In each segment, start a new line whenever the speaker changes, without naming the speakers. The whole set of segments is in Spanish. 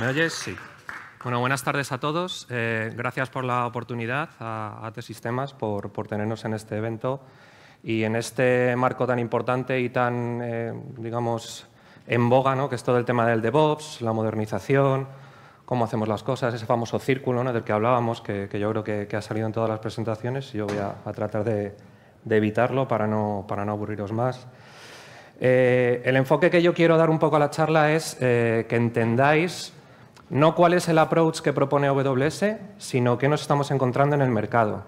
¿Me oyes? Sí. Bueno, buenas tardes a todos. Eh, gracias por la oportunidad a, a sistemas por, por, tenernos en este evento y en este marco tan importante y tan, eh, digamos, en boga, ¿no? que es todo el tema del DevOps, la modernización, cómo hacemos las cosas, ese famoso círculo ¿no? del que hablábamos, que, yo creo que, ha salido en todas las presentaciones. Yo voy a, tratar de, evitarlo para no, para no aburriros más. Eh, el enfoque que yo quiero dar un poco a la charla es que entendáis no cuál es el approach que propone AWS, sino qué nos estamos encontrando en el mercado,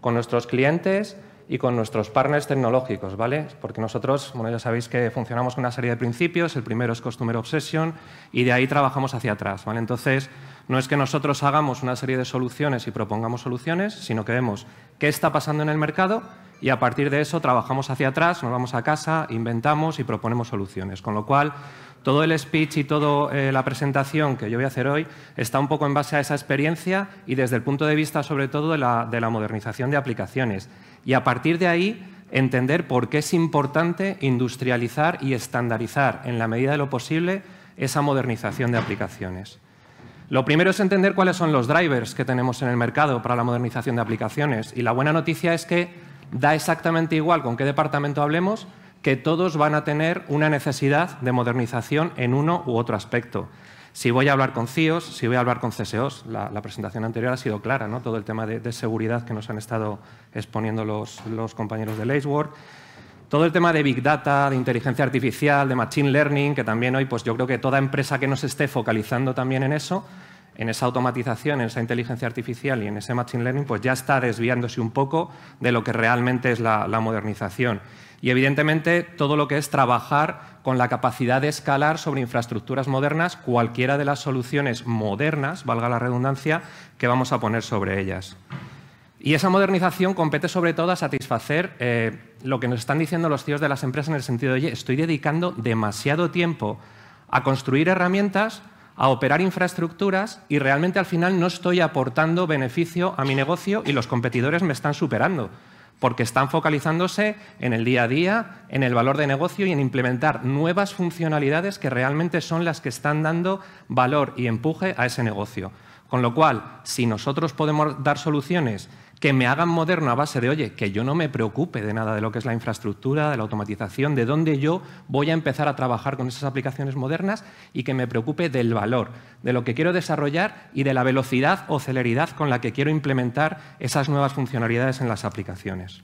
con nuestros clientes, y con nuestros partners tecnológicos, ¿vale? Porque nosotros, bueno, ya sabéis que funcionamos con una serie de principios, el primero es Customer Obsession y de ahí trabajamos hacia atrás, ¿vale? Entonces, no es que nosotros hagamos una serie de soluciones y propongamos soluciones, sino que vemos qué está pasando en el mercado y a partir de eso trabajamos hacia atrás, nos vamos a casa, inventamos y proponemos soluciones. Con lo cual, todo el speech y toda eh, la presentación que yo voy a hacer hoy está un poco en base a esa experiencia y desde el punto de vista, sobre todo, de la, de la modernización de aplicaciones y a partir de ahí entender por qué es importante industrializar y estandarizar en la medida de lo posible esa modernización de aplicaciones. Lo primero es entender cuáles son los drivers que tenemos en el mercado para la modernización de aplicaciones. Y la buena noticia es que da exactamente igual con qué departamento hablemos, que todos van a tener una necesidad de modernización en uno u otro aspecto. Si voy a hablar con CIOs, e si voy a hablar con CSOs, e la, presentación anterior ha sido clara, ¿no? todo el tema de, seguridad que nos han estado exponiendo los, compañeros de Lacework. Todo el tema de Big Data, de inteligencia artificial, de Machine Learning, que también hoy pues yo creo que toda empresa que nos esté focalizando también en eso, en esa automatización, en esa inteligencia artificial y en ese machine learning, pues ya está desviándose un poco de lo que realmente es la, modernización. Y evidentemente todo lo que es trabajar con la capacidad de escalar sobre infraestructuras modernas, cualquiera de las soluciones modernas, valga la redundancia, que vamos a poner sobre ellas. Y esa modernización compete sobre todo a satisfacer eh, lo que nos están diciendo los tíos e de las empresas en el sentido de, oye, estoy dedicando demasiado tiempo a construir herramientas a operar infraestructuras y realmente al final no estoy aportando beneficio a mi negocio y los competidores me están superando, porque están focalizándose en el día a día, en el valor de negocio y en implementar nuevas funcionalidades que realmente son las que están dando valor y empuje a ese negocio. Con lo cual, si nosotros podemos dar soluciones que me hagan moderno a base de, oye, que yo no me preocupe de nada de lo que es la infraestructura, de la automatización, de dónde yo voy a empezar a trabajar con esas aplicaciones modernas y que me preocupe del valor, de lo que quiero desarrollar y de la velocidad o celeridad con la que quiero implementar esas nuevas funcionalidades en las aplicaciones.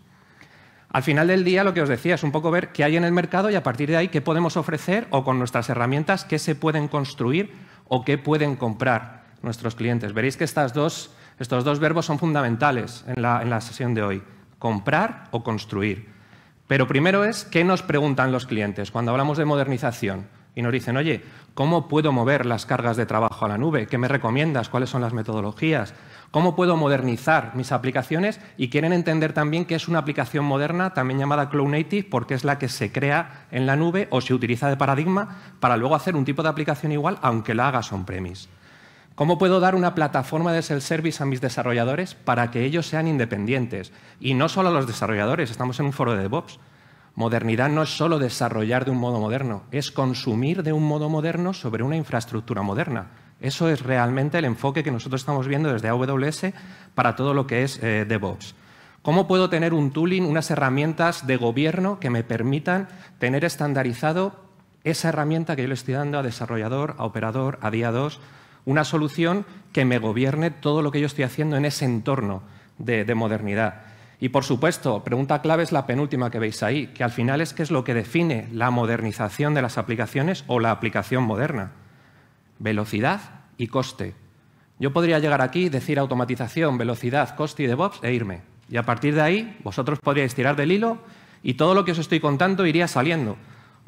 Al final del día, lo que os decía es un poco ver qué hay en el mercado y a partir de ahí qué podemos ofrecer o con nuestras herramientas qué se pueden construir o qué pueden comprar nuestros clientes. Veréis que estas dos estos dos verbos son fundamentales en la, sesión de hoy, comprar o construir. Pero primero es, ¿qué nos preguntan los clientes cuando hablamos de modernización? Y nos dicen, oye, ¿cómo puedo mover las cargas de trabajo a la nube? ¿Qué me recomiendas? ¿Cuáles son las metodologías? ¿Cómo puedo modernizar mis aplicaciones? Y quieren entender también que es una aplicación moderna, también llamada Cloud Native, porque es la que se crea en la nube o se utiliza de paradigma para luego hacer un tipo de aplicación igual, aunque la hagas on-premise. ¿Cómo puedo dar una plataforma de self-service a mis desarrolladores para que ellos sean independientes? Y no solo a los desarrolladores, estamos en un foro de DevOps. Modernidad no es solo desarrollar de un modo moderno, es consumir de un modo moderno sobre una infraestructura moderna. Eso es realmente el enfoque que nosotros estamos viendo desde AWS para todo lo que es eh, DevOps. ¿Cómo puedo tener un tooling, unas herramientas de gobierno que me permitan tener estandarizado esa herramienta que yo le estoy dando a desarrollador, a operador, a día 2, una solución que me gobierne todo lo que yo estoy haciendo en ese entorno de, modernidad. Y por supuesto, pregunta clave es la penúltima que veis ahí, que al final es qué es lo que define la modernización de las aplicaciones o la aplicación moderna. Velocidad y coste. Yo podría llegar aquí, decir automatización, velocidad, coste y DevOps e irme. Y a partir de ahí, vosotros podríais tirar del hilo y todo lo que os estoy contando iría saliendo.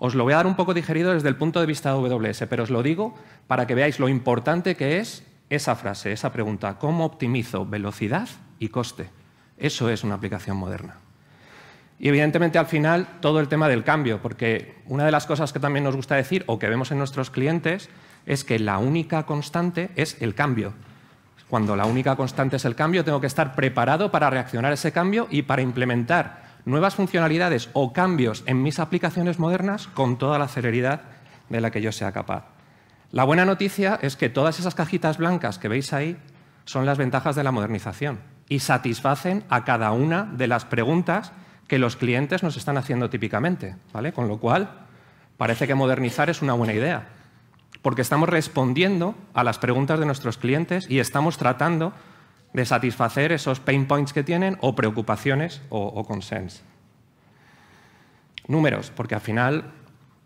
Os lo voy a dar un poco digerido desde el punto de vista de WS, pero os lo digo para que veáis lo importante que es esa frase, esa pregunta. ¿Cómo optimizo velocidad y coste? Eso es una aplicación moderna. Y evidentemente al final todo el tema del cambio, porque una de las cosas que también nos gusta decir o que vemos en nuestros clientes es que la única constante es el cambio. Cuando la única constante es el cambio, tengo que estar preparado para reaccionar a ese cambio y para implementar nuevas funcionalidades o cambios en mis aplicaciones modernas con toda la celeridad de la que yo sea capaz. La buena noticia es que todas esas cajitas blancas que veis ahí son las ventajas de la modernización y satisfacen a cada una de las preguntas que los clientes nos están haciendo típicamente, ¿vale? Con lo cual, parece que modernizar es una buena idea, porque estamos respondiendo a las preguntas de nuestros clientes y estamos tratando de satisfacer esos pain points que tienen o preocupaciones o, o Números, porque al final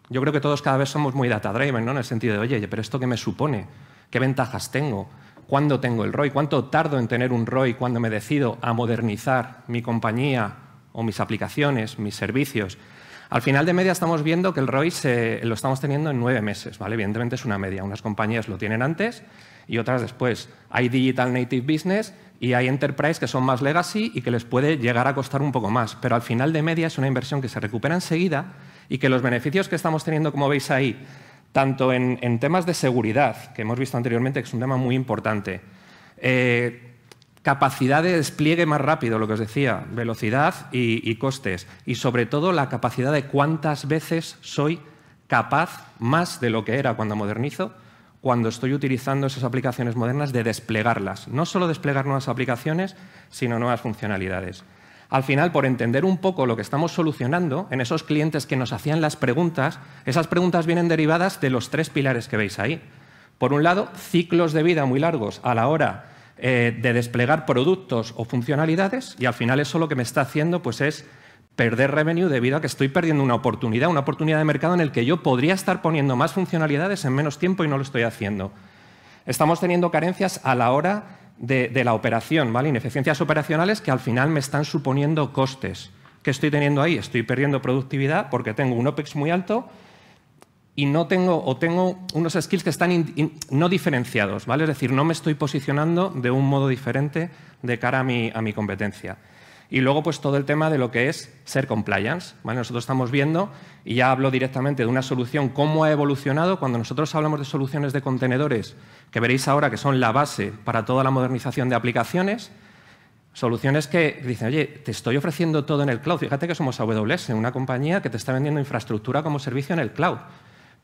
yo creo que todos cada vez somos muy data-driven, ¿no? en el sentido de, oye, pero ¿esto qué me supone? ¿Qué ventajas tengo? ¿Cuándo tengo el ROI? ¿Cuánto tardo en tener un ROI cuando me decido a modernizar mi compañía o mis aplicaciones, mis servicios? Al final de media estamos viendo que el ROI lo estamos teniendo en nueve meses. ¿vale? Evidentemente es una media. Unas compañías lo tienen antes y otras después. Hay Digital Native Business y hay Enterprise que son más legacy y que les puede llegar a costar un poco más. Pero al final de media es una inversión que se recupera enseguida y que los beneficios que estamos teniendo, como veis ahí, tanto en, temas de seguridad, que hemos visto anteriormente que es un tema muy importante, eh, capacidad de despliegue más rápido, lo que os decía, velocidad y, costes. Y sobre todo la capacidad de cuántas veces soy capaz, más de lo que era cuando modernizo, cuando estoy utilizando esas aplicaciones modernas de desplegarlas. No solo desplegar nuevas aplicaciones, sino nuevas funcionalidades. Al final, por entender un poco lo que estamos solucionando en esos clientes que nos hacían las preguntas, esas preguntas vienen derivadas de los tres pilares que veis ahí. Por un lado, ciclos de vida muy largos a la hora eh, de desplegar productos o funcionalidades y al final eso lo que me está haciendo pues, es perder revenue debido a que estoy perdiendo una oportunidad, una oportunidad de mercado en el que yo podría estar poniendo más funcionalidades en menos tiempo y no lo estoy haciendo. Estamos teniendo carencias a la hora de, la operación, Ineficiencias operacionales que al final me están suponiendo costes. ¿Qué estoy teniendo ahí? Estoy perdiendo productividad porque tengo un OPEX muy alto y no tengo o tengo unos skills que están no diferenciados, ¿vale? Es decir, no me estoy posicionando de un modo diferente de cara a mi competencia. Y luego, pues todo el tema de lo que es ser compliance. Nosotros estamos viendo, y ya hablo directamente de una solución, cómo ha evolucionado. Cuando nosotros hablamos de soluciones de contenedores, que veréis ahora que son la base para toda la modernización de aplicaciones, soluciones que dicen, oye, te estoy ofreciendo todo en el cloud. Fíjate que somos AWS, una compañía que te está vendiendo infraestructura como servicio en el cloud.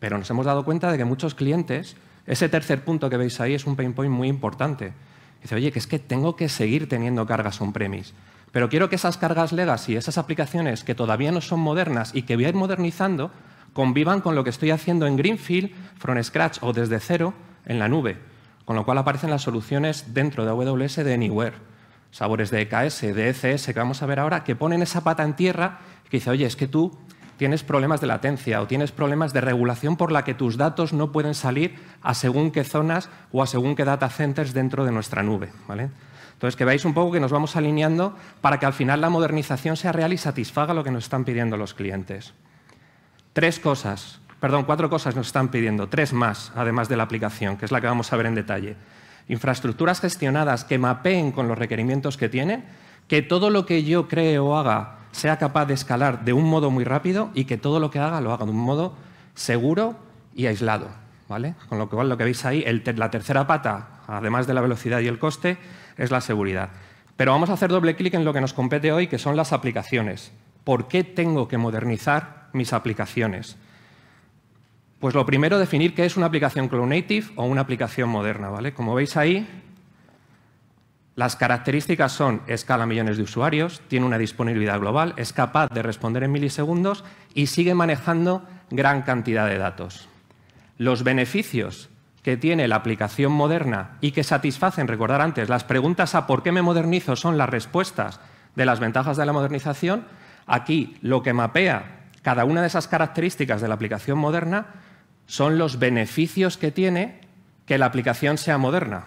Pero nos hemos dado cuenta de que muchos clientes, ese tercer punto que veis ahí es un pain point muy importante. Dice, oye, que es que tengo que seguir teniendo cargas on-premise pero quiero que esas cargas legacy, esas aplicaciones que todavía no son modernas y que voy a ir modernizando, convivan con lo que estoy haciendo en Greenfield, from scratch o desde cero en la nube. Con lo cual aparecen las soluciones dentro de AWS de Anywhere. Sabores de EKS, de ECS, que vamos a ver ahora, que ponen esa pata en tierra que dice, oye, es que tú tienes problemas de latencia o tienes problemas de regulación por la que tus datos no pueden salir a según qué zonas o a según qué data centers dentro de nuestra nube. ¿vale? Entonces, que veáis un poco que nos vamos alineando para que al final la modernización sea real y satisfaga lo que nos están pidiendo los clientes. Tres cosas, perdón, cuatro cosas nos están pidiendo, tres más, además de la aplicación, que es la que vamos a ver en detalle. Infraestructuras gestionadas que mapeen con los requerimientos que tienen, que todo lo que yo cree o haga sea capaz de escalar de un modo muy rápido y que todo lo que haga lo haga de un modo seguro y aislado. ¿vale? Con lo cual, lo que veis ahí, la tercera pata, además de la velocidad y el coste, es la seguridad. Pero vamos a hacer doble clic en lo que nos compete hoy, que son las aplicaciones. ¿Por qué tengo que modernizar mis aplicaciones? Pues lo primero, definir qué es una aplicación cloud native o una aplicación moderna. ¿vale? Como veis ahí, las características son escala millones de usuarios, tiene una disponibilidad global, es capaz de responder en milisegundos y sigue manejando gran cantidad de datos. Los beneficios, que tiene la aplicación moderna y que satisfacen, recordar antes, las preguntas a por qué me modernizo son las respuestas de las ventajas de la modernización, aquí lo que mapea cada una de esas características de la aplicación moderna son los beneficios que tiene que la aplicación sea moderna.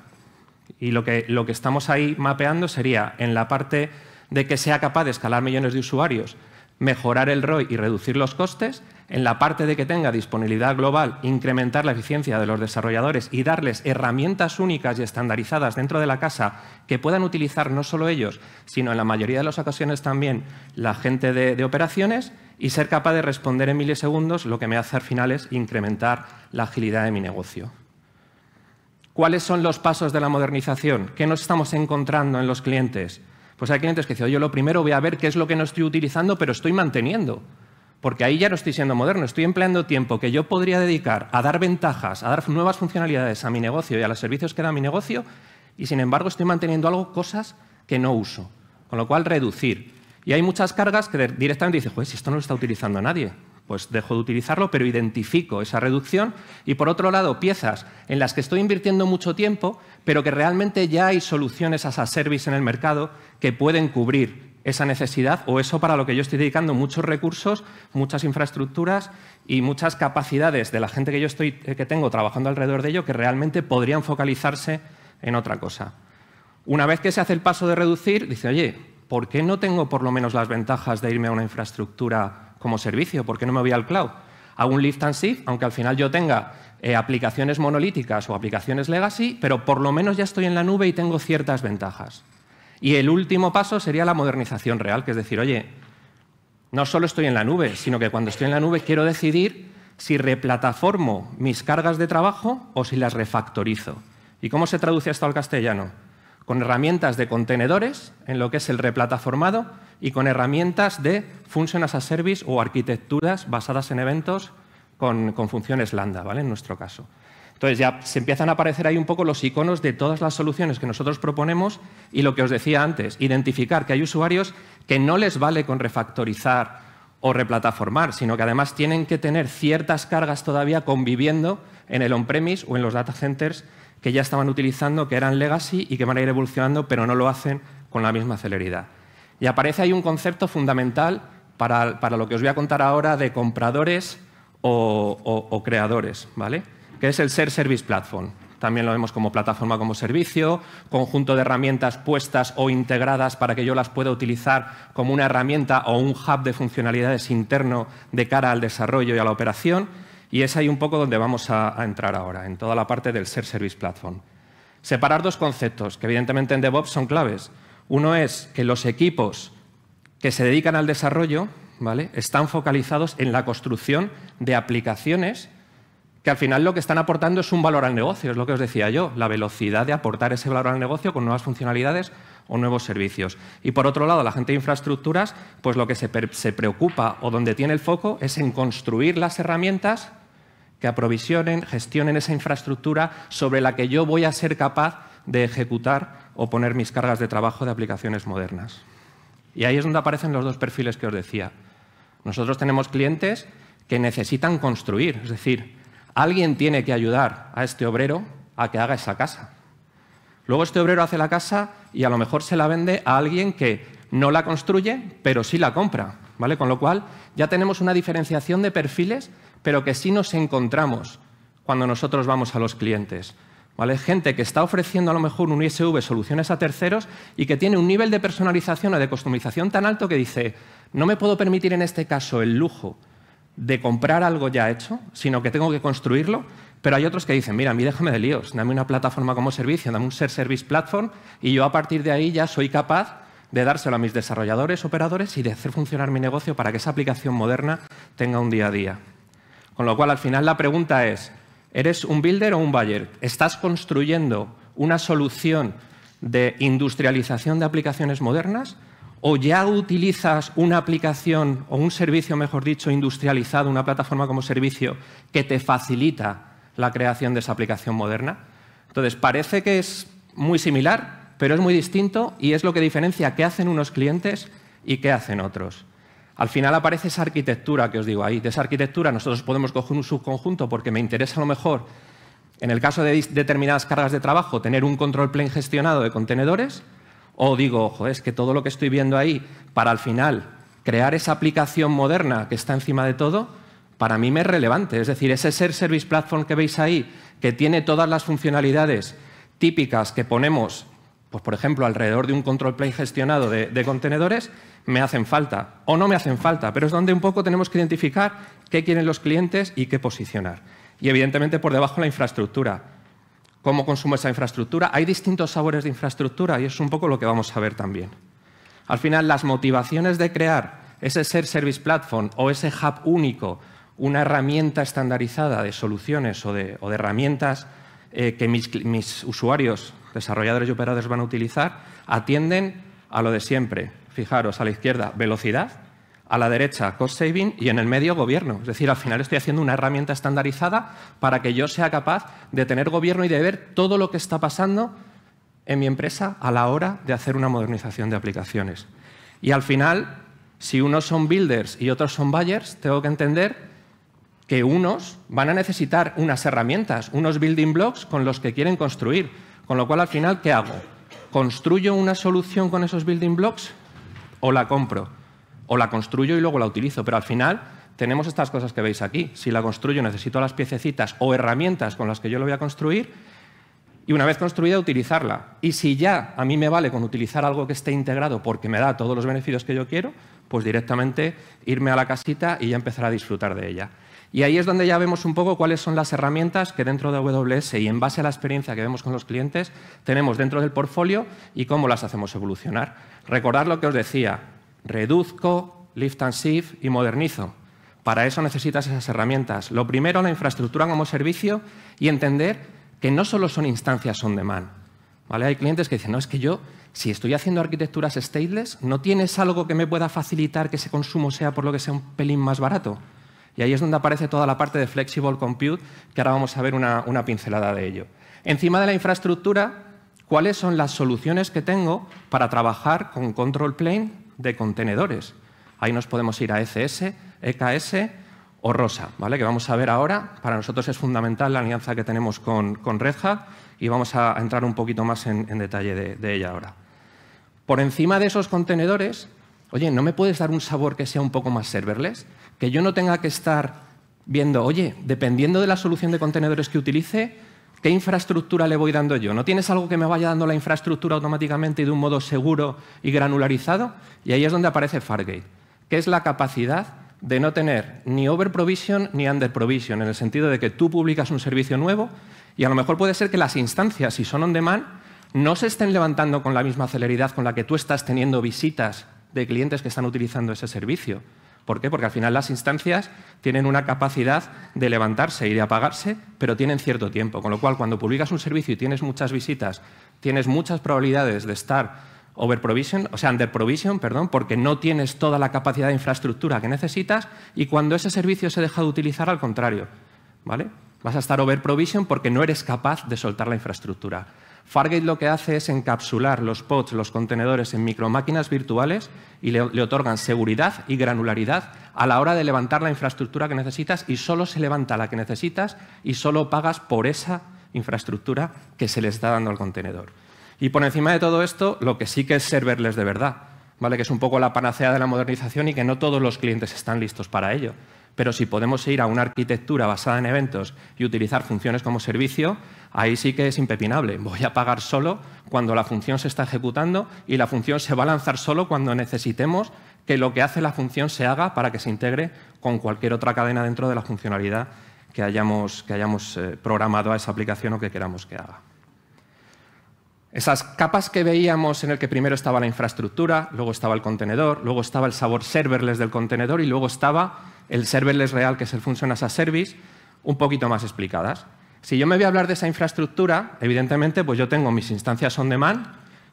Y lo que, lo que estamos ahí mapeando sería en la parte de que sea capaz de escalar millones de usuarios, mejorar el ROI y reducir los costes, en la parte de que tenga disponibilidad global, incrementar la eficiencia de los desarrolladores y darles herramientas únicas y estandarizadas dentro de la casa que puedan utilizar no solo ellos, sino en la mayoría de las ocasiones también la gente de, operaciones y ser capaz de responder en milisegundos, lo que me hace al final es incrementar la agilidad de mi negocio. ¿Cuáles son los pasos de la modernización? ¿Qué nos estamos encontrando en los clientes? Pues hay clientes que dicen, yo lo primero voy a ver qué es lo que no estoy utilizando, pero estoy manteniendo porque ahí ya no estoy siendo moderno, estoy empleando tiempo que yo podría dedicar a dar ventajas, a dar nuevas funcionalidades a mi negocio y a los servicios que da mi negocio, y sin embargo estoy manteniendo algo, cosas que no uso. Con lo cual, reducir. Y hay muchas cargas que directamente dicen, pues si esto no lo está utilizando nadie, pues dejo de utilizarlo, pero identifico esa reducción. Y por otro lado, piezas en las que estoy invirtiendo mucho tiempo, pero que realmente ya hay soluciones a a service en el mercado que pueden cubrir esa necesidad o eso para lo que yo estoy dedicando muchos recursos, muchas infraestructuras y muchas capacidades de la gente que yo estoy, eh, tengo trabajando alrededor de ello que realmente podrían focalizarse en otra cosa. Una vez que se hace el paso de reducir, dice, oye, ¿por qué no tengo por lo menos las ventajas de irme a una infraestructura como servicio? ¿Por qué no me voy al cloud? Hago un lift and shift, aunque al final yo tenga eh, aplicaciones monolíticas o aplicaciones legacy, pero por lo menos ya estoy en la nube y tengo ciertas ventajas. Y el último paso sería la modernización real, que es decir, oye, no solo estoy en la nube, sino que cuando estoy en la nube quiero decidir si replataformo mis cargas de trabajo o si las refactorizo. ¿Y cómo se traduce esto al castellano? Con herramientas de contenedores, en lo que es el replataformado, y con herramientas de funciones as a Service o arquitecturas basadas en eventos con, con funciones lambda, ¿vale? en nuestro caso. Entonces ya se empiezan a aparecer ahí un poco los iconos de todas las soluciones que nosotros proponemos y lo que os decía antes, identificar que hay usuarios que no les vale con refactorizar o replataformar, sino que además tienen que tener ciertas cargas todavía conviviendo en el on-premise o en los data centers que ya estaban utilizando, que eran legacy y que van a ir evolucionando, pero no lo hacen con la misma celeridad. Y aparece ahí un concepto fundamental para, lo que os voy a contar ahora de compradores o, o creadores. ¿vale? que es el Ser Service Platform. También lo vemos como plataforma como servicio, conjunto de herramientas puestas o integradas para que yo las pueda utilizar como una herramienta o un hub de funcionalidades interno de cara al desarrollo y a la operación. Y es ahí un poco donde vamos a, entrar ahora, en toda la parte del Ser Service Platform. Separar dos conceptos que evidentemente en DevOps son claves. Uno es que los equipos que se dedican al desarrollo están focalizados en la construcción de aplicaciones que al final lo que están aportando es un valor al negocio, es lo que os decía yo, la velocidad de aportar ese valor al negocio con nuevas funcionalidades o nuevos servicios. Y por otro lado, la gente de infraestructuras, pues lo que se, se preocupa o donde tiene el foco es en construir las herramientas que aprovisionen, gestionen esa infraestructura sobre la que yo voy a ser capaz de ejecutar o poner mis cargas de trabajo de aplicaciones modernas. Y ahí es donde aparecen los dos perfiles que os decía. Nosotros tenemos clientes que necesitan construir, es decir, Alguien tiene que ayudar a este obrero a que haga esa casa. Luego este obrero hace la casa y a lo mejor se la vende a alguien que no la construye, pero sí la compra. ¿vale? Con lo cual ya tenemos una diferenciación de perfiles, pero que sí nos encontramos cuando nosotros vamos a los clientes. Gente que está ofreciendo a lo mejor un ISV soluciones a terceros y que tiene un nivel de personalización o de customización tan alto que dice, no me puedo permitir en este caso el lujo de comprar algo ya hecho, sino que tengo que construirlo. Pero hay otros que dicen, mira, a mí déjame de líos, dame una plataforma como servicio, dame un Ser Service Platform y yo a partir de ahí ya soy capaz de dárselo a mis desarrolladores, operadores y de hacer funcionar mi negocio para que esa aplicación moderna tenga un día a día. Con lo cual, al final la pregunta es, ¿eres un builder o un buyer? ¿Estás construyendo una solución de industrialización de aplicaciones modernas o ya utilizas una aplicación o un servicio, mejor dicho, industrializado, una plataforma como servicio, que te facilita la creación de esa aplicación moderna. Entonces, parece que es muy similar, pero es muy distinto y es lo que diferencia qué hacen unos clientes y qué hacen otros. Al final aparece esa arquitectura que os digo ahí. De esa arquitectura nosotros podemos coger un subconjunto porque me interesa a lo mejor, en el caso de determinadas cargas de trabajo, tener un control plane gestionado de contenedores o digo, ojo, es que todo lo que estoy viendo ahí, para al final crear esa aplicación moderna que está encima de todo, para mí me es relevante. Es decir, ese Ser Service Platform que veis ahí, que tiene todas las funcionalidades típicas que ponemos, pues por ejemplo, alrededor de un control plane gestionado de, de contenedores, me hacen falta o no me hacen falta, pero es donde un poco tenemos que identificar qué quieren los clientes y qué posicionar. Y evidentemente por debajo la infraestructura cómo consumo esa infraestructura. Hay distintos sabores de infraestructura y es un poco lo que vamos a ver también. Al final, las motivaciones de crear ese Ser Service Platform o ese hub único, una herramienta estandarizada de soluciones o de, herramientas eh, que mis usuarios, desarrolladores y operadores van a utilizar, atienden a lo de siempre. Fijaros, a la izquierda, velocidad, a la derecha cost saving y en el medio gobierno. Es decir, al final estoy haciendo una herramienta estandarizada para que yo sea capaz de tener gobierno y de ver todo lo que está pasando en mi empresa a la hora de hacer una modernización de aplicaciones. Y al final, si unos son builders y otros son buyers, tengo que entender que unos van a necesitar unas herramientas, unos building blocks con los que quieren construir. Con lo cual, al final, ¿qué hago? ¿Construyo una solución con esos building blocks o la compro? O la construyo y luego la utilizo, pero al final tenemos estas cosas que veis aquí. Si la construyo necesito las piececitas o herramientas con las que yo lo voy a construir y una vez construida utilizarla. Y si ya a mí me vale con utilizar algo que esté integrado porque me da todos los beneficios que yo quiero, pues directamente irme a la casita y ya empezar a disfrutar de ella. Y ahí es donde ya vemos un poco cuáles son las herramientas que dentro de AWS y en base a la experiencia que vemos con los clientes tenemos dentro del portfolio y cómo las hacemos evolucionar. Recordad lo que os decía, reduzco, lift and shift y modernizo. Para eso necesitas esas herramientas. Lo primero, la infraestructura como servicio y entender que no solo son instancias on demand. Hay clientes que dicen, no, es que yo, si estoy haciendo arquitecturas stateless, ¿no tienes algo que me pueda facilitar que ese consumo sea por lo que sea un pelín más barato? Y ahí es donde aparece toda la parte de Flexible Compute, que ahora vamos a ver una pincelada de ello. Encima de la infraestructura, ¿cuáles son las soluciones que tengo para trabajar con Control Plane de contenedores. Ahí nos podemos ir a ECS, EKS o ROSA, ¿vale? que vamos a ver ahora. Para nosotros es fundamental la alianza que tenemos con, con y vamos a, entrar un poquito más en, detalle de, de ella ahora. Por encima de esos contenedores, oye, ¿no me puedes dar un sabor que sea un poco más serverless? Que yo no tenga que estar viendo, oye, dependiendo de la solución de contenedores que utilice, ¿Qué infraestructura le voy dando yo? ¿No tienes algo que me vaya dando la infraestructura automáticamente y de un modo seguro y granularizado? Y ahí es donde aparece Fargate, que es la capacidad de no tener ni over provision ni under provision, en el sentido de que tú publicas un servicio nuevo y a lo mejor puede ser que las instancias, si son on demand, no se estén levantando con la misma celeridad con la que tú estás teniendo visitas de clientes que están utilizando ese servicio. ¿Por qué? Porque al final las instancias tienen una capacidad de levantarse y de apagarse, pero tienen cierto tiempo. Con lo cual, cuando publicas un servicio y tienes muchas visitas, tienes muchas probabilidades de estar over o sea, under provision, perdón, porque no tienes toda la capacidad de infraestructura que necesitas y cuando ese servicio se deja de utilizar, al contrario, ¿vale? Vas a estar over provision porque no eres capaz de soltar la infraestructura. Fargate lo que hace es encapsular los pods, los contenedores en micromáquinas virtuales y le, otorgan seguridad y granularidad a la hora de levantar la infraestructura que necesitas y solo se levanta la que necesitas y solo pagas por esa infraestructura que se le está dando al contenedor. Y por encima de todo esto, lo que sí que es serverless de verdad ¿vale? que es un poco la panacea de la modernización y que no todos los clientes están listos para ello. Pero si podemos ir a una arquitectura basada en eventos y utilizar funciones como servicio, ahí sí que es impepinable. Voy a pagar solo cuando la función se está ejecutando y la función se va a lanzar solo cuando necesitemos que lo que hace la función se haga para que se integre con cualquier otra cadena dentro de la funcionalidad que que hayamos eh, programado a esa aplicación o que queramos que haga. Esas capas que veíamos en el que primero estaba la infraestructura, luego estaba el contenedor, luego estaba el sabor serverless del contenedor y luego estaba el serverless real, que es el Function as a Service, un poquito más explicadas. Si yo me voy a hablar de esa infraestructura, evidentemente, pues yo tengo mis instancias on demand,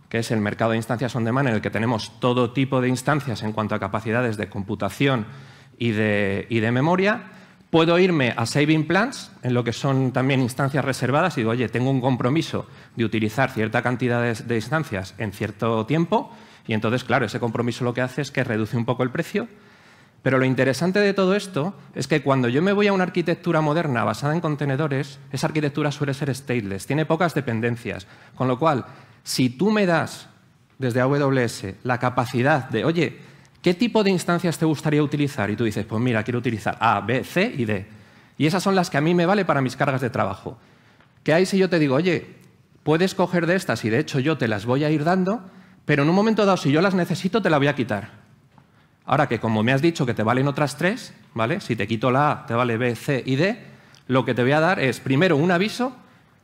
que es el mercado de instancias on demand en el que tenemos todo tipo de instancias en cuanto a capacidades de computación y de, y de memoria, Puedo irme a Saving Plans, en lo que son también instancias reservadas, y digo, oye, tengo un compromiso de utilizar cierta cantidad de, instancias en cierto tiempo, y entonces, claro, ese compromiso lo que hace es que reduce un poco el precio. Pero lo interesante de todo esto es que cuando yo me voy a una arquitectura moderna basada en contenedores, esa arquitectura suele ser stateless, tiene pocas dependencias. Con lo cual, si tú me das desde AWS la capacidad de, oye, ¿Qué tipo de instancias te gustaría utilizar? Y tú dices, pues mira, quiero utilizar A, B, C y D. Y esas son las que a mí me vale para mis cargas de trabajo. ¿Qué hay si yo te digo, oye, puedes coger de estas y de hecho yo te las voy a ir dando, pero en un momento dado, si yo las necesito, te la voy a quitar? Ahora que como me has dicho que te valen otras tres, ¿vale? Si te quito la A, te vale B, C y D, lo que te voy a dar es primero un aviso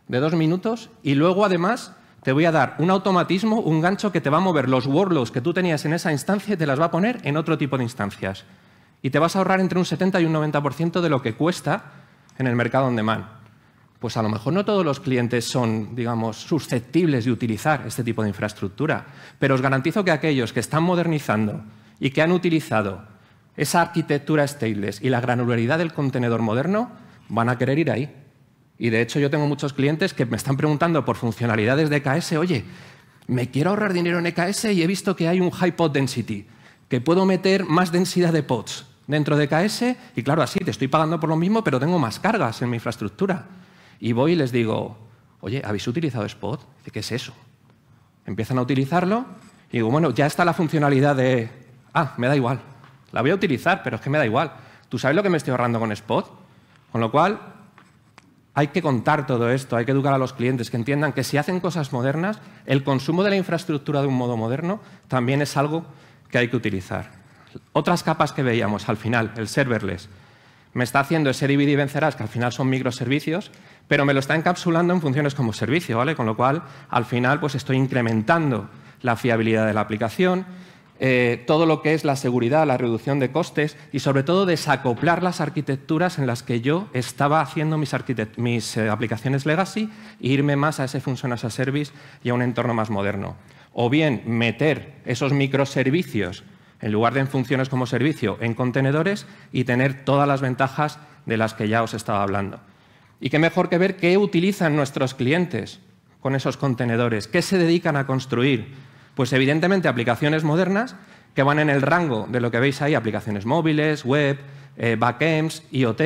de dos minutos y luego además te voy a dar un automatismo, un gancho que te va a mover los workloads que tú tenías en esa instancia y te las va a poner en otro tipo de instancias. Y te vas a ahorrar entre un 70 y un 90% de lo que cuesta en el mercado on demand. Pues a lo mejor no todos los clientes son, digamos, susceptibles de utilizar este tipo de infraestructura, pero os garantizo que aquellos que están modernizando y que han utilizado esa arquitectura stateless y la granularidad del contenedor moderno van a querer ir ahí. Y de hecho yo tengo muchos clientes que me están preguntando por funcionalidades de EKS, oye, me quiero ahorrar dinero en EKS y he visto que hay un high pod density, que puedo meter más densidad de pods dentro de EKS y claro, así te estoy pagando por lo mismo, pero tengo más cargas en mi infraestructura. Y voy y les digo, oye, ¿habéis utilizado Spot? Dice, ¿qué es eso? Empiezan a utilizarlo y digo, bueno, ya está la funcionalidad de, ah, me da igual, la voy a utilizar, pero es que me da igual. ¿Tú sabes lo que me estoy ahorrando con Spot? Con lo cual, hay que contar todo esto, hay que educar a los clientes, que entiendan que si hacen cosas modernas, el consumo de la infraestructura de un modo moderno también es algo que hay que utilizar. Otras capas que veíamos al final, el serverless. Me está haciendo ese DVD y vencerás, que al final son microservicios, pero me lo está encapsulando en funciones como servicio, ¿vale? Con lo cual, al final, pues estoy incrementando la fiabilidad de la aplicación, eh, todo lo que es la seguridad, la reducción de costes y sobre todo desacoplar las arquitecturas en las que yo estaba haciendo mis, eh, aplicaciones legacy e irme más a ese Function as a Service y a un entorno más moderno. O bien meter esos microservicios en lugar de en funciones como servicio, en contenedores y tener todas las ventajas de las que ya os estaba hablando. Y qué mejor que ver qué utilizan nuestros clientes con esos contenedores, qué se dedican a construir, pues evidentemente aplicaciones modernas que van en el rango de lo que veis ahí, aplicaciones móviles, web, eh, backends, IoT,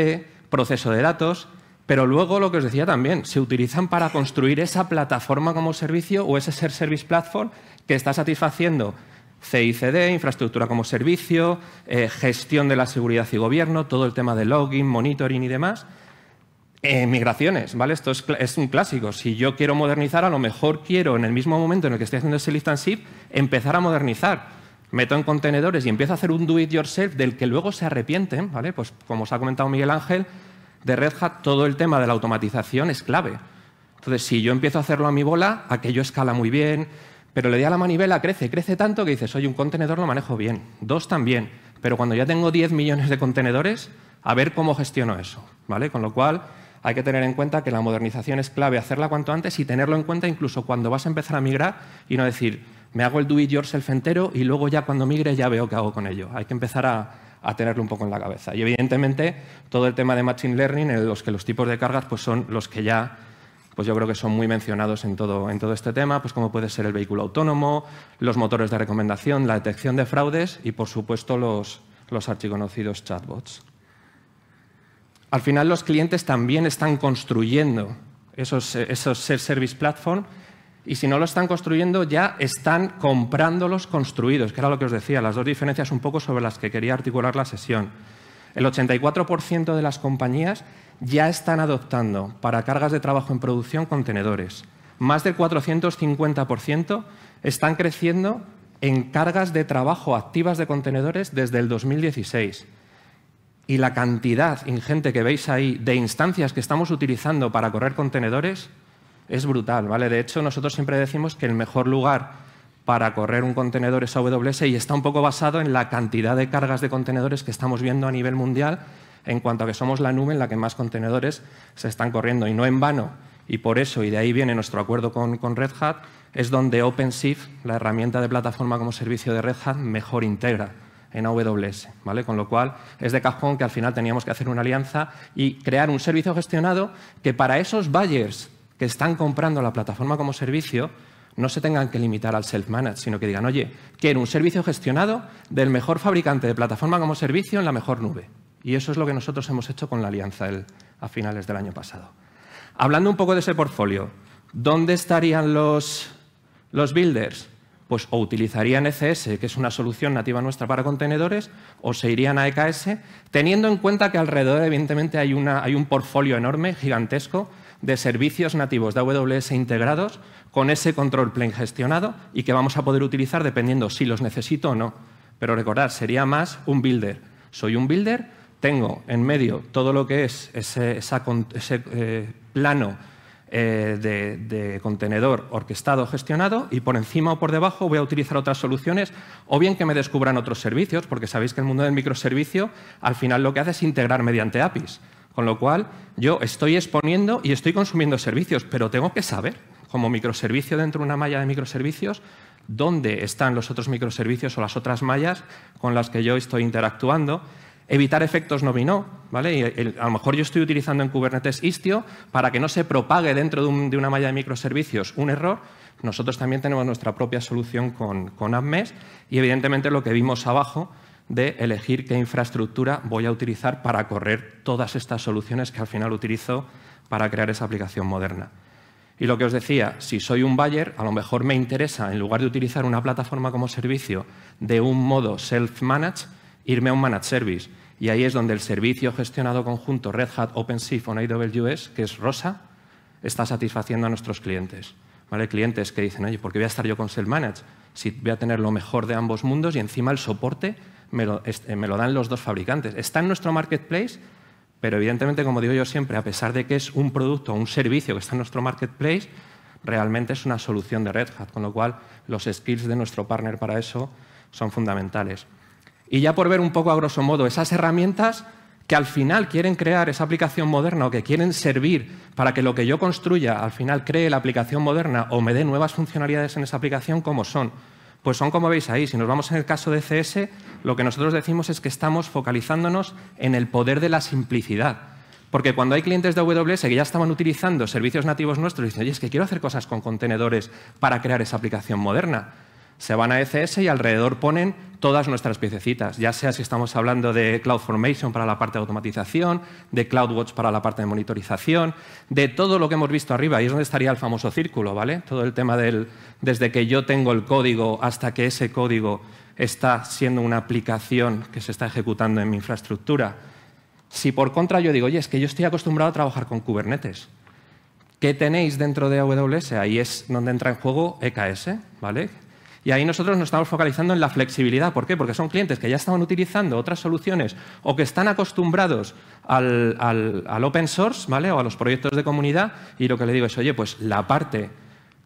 proceso de datos, pero luego lo que os decía también, se utilizan para construir esa plataforma como servicio o ese service platform que está satisfaciendo CICD, infraestructura como servicio, eh, gestión de la seguridad y gobierno, todo el tema de login, monitoring y demás, migraciones, ¿vale? Esto es, un clásico. Si yo quiero modernizar, a lo mejor quiero, en el mismo momento en el que estoy haciendo ese lift and shift, empezar a modernizar. Meto en contenedores y empiezo a hacer un do-it-yourself del que luego se arrepiente, ¿vale? Pues como os ha comentado Miguel Ángel, de Red Hat todo el tema de la automatización es clave. Entonces, si yo empiezo a hacerlo a mi bola, aquello escala muy bien, pero le di a la manivela, crece, crece tanto que dices, oye, un contenedor lo manejo bien, dos también, pero cuando ya tengo 10 millones de contenedores, a ver cómo gestiono eso, ¿vale? Con lo cual, hay que tener en cuenta que la modernización es clave, hacerla cuanto antes y tenerlo en cuenta incluso cuando vas a empezar a migrar y no decir, me hago el do it yourself entero y luego ya cuando migre ya veo qué hago con ello. Hay que empezar a, tenerlo un poco en la cabeza. Y evidentemente todo el tema de Machine Learning, en los que los tipos de cargas pues, son los que ya pues yo creo que son muy mencionados en todo, en todo este tema, pues como puede ser el vehículo autónomo, los motores de recomendación, la detección de fraudes y, por supuesto, los, los archiconocidos chatbots al final los clientes también están construyendo esos, esos Service Platform y si no lo están construyendo ya están comprándolos construidos, que era lo que os decía, las dos diferencias un poco sobre las que quería articular la sesión. El 84% de las compañías ya están adoptando para cargas de trabajo en producción contenedores. Más del 450% están creciendo en cargas de trabajo activas de contenedores desde el 2016 y la cantidad ingente que veis ahí de instancias que estamos utilizando para correr contenedores es brutal, ¿vale? De hecho, nosotros siempre decimos que el mejor lugar para correr un contenedor es AWS y está un poco basado en la cantidad de cargas de contenedores que estamos viendo a nivel mundial en cuanto a que somos la nube en la que más contenedores se están corriendo y no en vano. Y por eso, y de ahí viene nuestro acuerdo con, con Red Hat, es donde OpenShift, la herramienta de plataforma como servicio de Red Hat, mejor integra en AWS. ¿vale? Con lo cual, es de cajón que al final teníamos que hacer una alianza y crear un servicio gestionado que para esos buyers que están comprando la plataforma como servicio, no se tengan que limitar al self-manage, sino que digan, oye, quiero un servicio gestionado del mejor fabricante de plataforma como servicio en la mejor nube. Y eso es lo que nosotros hemos hecho con la alianza a finales del año pasado. Hablando un poco de ese portfolio, ¿dónde estarían los, los builders? pues o utilizarían ECS, que es una solución nativa nuestra para contenedores, o se irían a EKS, teniendo en cuenta que alrededor, evidentemente, hay, hay un portfolio enorme, gigantesco, de servicios nativos de AWS integrados con ese control plane gestionado y que vamos a poder utilizar dependiendo si los necesito o no. Pero recordad, sería más un builder. Soy un builder, tengo en medio todo lo que es ese, eh, plano eh, de, de, contenedor orquestado, gestionado, y por encima o por debajo voy a utilizar otras soluciones, o bien que me descubran otros servicios, porque sabéis que el mundo del microservicio al final lo que hace es integrar mediante APIs. Con lo cual, yo estoy exponiendo y estoy consumiendo servicios, pero tengo que saber, como microservicio dentro de una malla de microservicios, dónde están los otros microservicios o las otras mallas con las que yo estoy interactuando Evitar efectos no ¿vale? Y a lo mejor yo estoy utilizando en Kubernetes Istio para que no se propague dentro de, una malla de microservicios un error. Nosotros también tenemos nuestra propia solución con, con y evidentemente lo que vimos abajo de elegir qué infraestructura voy a utilizar para correr todas estas soluciones que al final utilizo para crear esa aplicación moderna. Y lo que os decía, si soy un buyer, a lo mejor me interesa, en lugar de utilizar una plataforma como servicio de un modo self-managed, irme a un managed service. Y ahí es donde el servicio gestionado conjunto Red Hat, OpenShift on AWS, que es Rosa, está satisfaciendo a nuestros clientes. Clientes que dicen, oye, ¿por qué voy a estar yo con Self-Managed? Si voy a tener lo mejor de ambos mundos y encima el soporte eh, me lo dan los dos fabricantes. Está en nuestro marketplace, pero evidentemente, como digo yo siempre, a pesar de que es un producto o un servicio que está en nuestro marketplace, realmente es una solución de Red Hat, con lo cual los skills de nuestro partner para eso son fundamentales. Y ya por ver un poco a grosso modo esas herramientas que al final quieren crear esa aplicación moderna o que quieren servir para que lo que yo construya al final cree la aplicación moderna o me dé nuevas funcionalidades en esa aplicación, ¿cómo son? Pues son como veis ahí. Si nos vamos en el caso de CS, lo que nosotros decimos es que estamos focalizándonos en el poder de la simplicidad. Porque cuando hay clientes de AWS que ya estaban utilizando servicios nativos nuestros y dicen, oye, es que quiero hacer cosas con contenedores para crear esa aplicación moderna se van a ECS y alrededor ponen todas nuestras piececitas, ya sea si estamos hablando de CloudFormation para la parte de automatización, de CloudWatch para la parte de monitorización, de todo lo que hemos visto arriba, y es donde estaría el famoso círculo, ¿vale? Todo el tema del desde que yo tengo el código hasta que ese código está siendo una aplicación que se está ejecutando en mi infraestructura. Si por contra yo digo, oye, es que yo estoy acostumbrado a trabajar con Kubernetes, ¿qué tenéis dentro de AWS? Ahí es donde entra en juego EKS, ¿vale? Y ahí nosotros nos estamos focalizando en la flexibilidad. ¿Por qué? Porque son clientes que ya estaban utilizando otras soluciones o que están acostumbrados al, open source ¿vale? o a los proyectos de comunidad y lo que le digo es, oye, pues la parte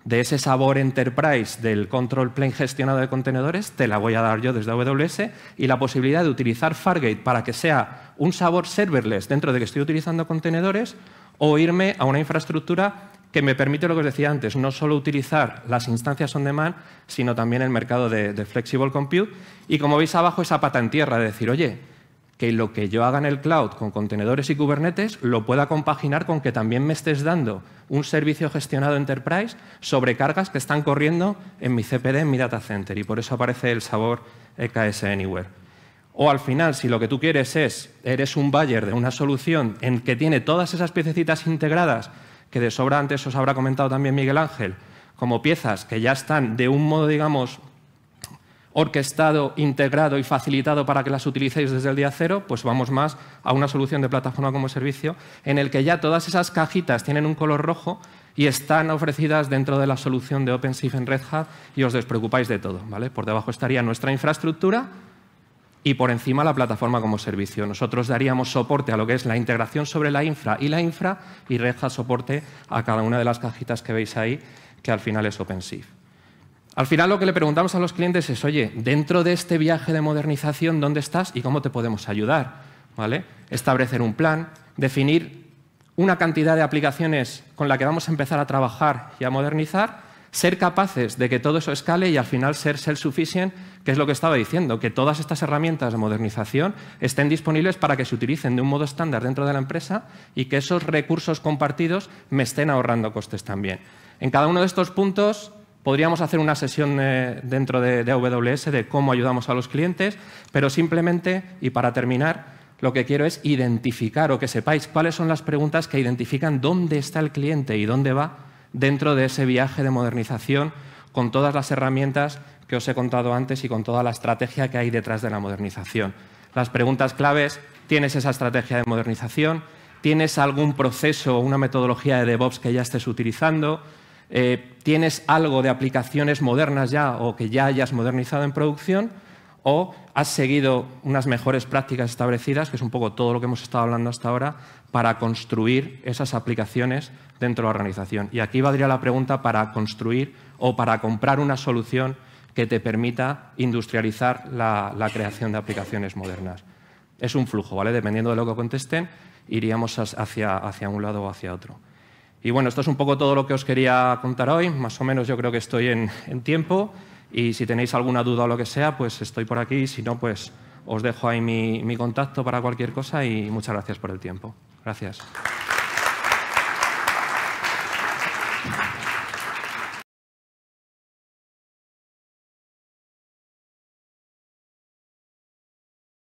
de ese sabor enterprise del control plane gestionado de contenedores, te la voy a dar yo desde AWS y la posibilidad de utilizar Fargate para que sea un sabor serverless dentro de que estoy utilizando contenedores o irme a una infraestructura que me permite lo que os decía antes, no solo utilizar las instancias on demand, sino también el mercado de, flexible compute. Y como veis abajo, esa pata en tierra de decir, oye, que lo que yo haga en el cloud con contenedores y Kubernetes lo pueda compaginar con que también me estés dando un servicio gestionado enterprise sobre cargas que están corriendo en mi CPD, en mi data center. Y por eso aparece el sabor EKS Anywhere. O al final, si lo que tú quieres es, eres un buyer de una solución en que tiene todas esas piececitas integradas que de sobra antes os habrá comentado también Miguel Ángel, como piezas que ya están de un modo, digamos, orquestado, integrado y facilitado para que las utilicéis desde el día cero, pues vamos más a una solución de plataforma como servicio en el que ya todas esas cajitas tienen un color rojo y están ofrecidas dentro de la solución de OpenShift en Red Hat y os despreocupáis de todo. ¿vale? Por debajo estaría nuestra infraestructura, y por encima la plataforma como servicio. Nosotros daríamos soporte a lo que es la integración sobre la infra y la infra y Reja soporte a cada una de las cajitas que veis ahí, que al final es OpenShift. Al final lo que le preguntamos a los clientes es, oye, dentro de este viaje de modernización, ¿dónde estás y cómo te podemos ayudar? ¿Vale? Establecer un plan, definir una cantidad de aplicaciones con la que vamos a empezar a trabajar y a modernizar ser capaces de que todo eso escale y al final ser self-sufficient, que es lo que estaba diciendo, que todas estas herramientas de modernización estén disponibles para que se utilicen de un modo estándar dentro de la empresa y que esos recursos compartidos me estén ahorrando costes también. En cada uno de estos puntos podríamos hacer una sesión eh, dentro de, de AWS de cómo ayudamos a los clientes, pero simplemente, y para terminar, lo que quiero es identificar o que sepáis cuáles son las preguntas que identifican dónde está el cliente y dónde va dentro de ese viaje de modernización con todas las herramientas que os he contado antes y con toda la estrategia que hay detrás de la modernización. Las preguntas claves, ¿tienes esa estrategia de modernización? ¿Tienes algún proceso o una metodología de DevOps que ya estés utilizando? Eh, ¿Tienes algo de aplicaciones modernas ya o que ya hayas modernizado en producción? o has seguido unas mejores prácticas establecidas, que es un poco todo lo que hemos estado hablando hasta ahora, para construir esas aplicaciones dentro de la organización. Y aquí valdría la pregunta para construir o para comprar una solución que te permita industrializar la, creación de aplicaciones modernas. Es un flujo, ¿vale? Dependiendo de lo que contesten, iríamos hacia, un lado o hacia otro. Y bueno, esto es un poco todo lo que os quería contar hoy. Más o menos yo creo que estoy en tiempo. Y si tenéis alguna duda o lo que sea, pues estoy por aquí. Si no, pues os dejo ahí mi, mi contacto para cualquier cosa y muchas gracias por el tiempo. Gracias.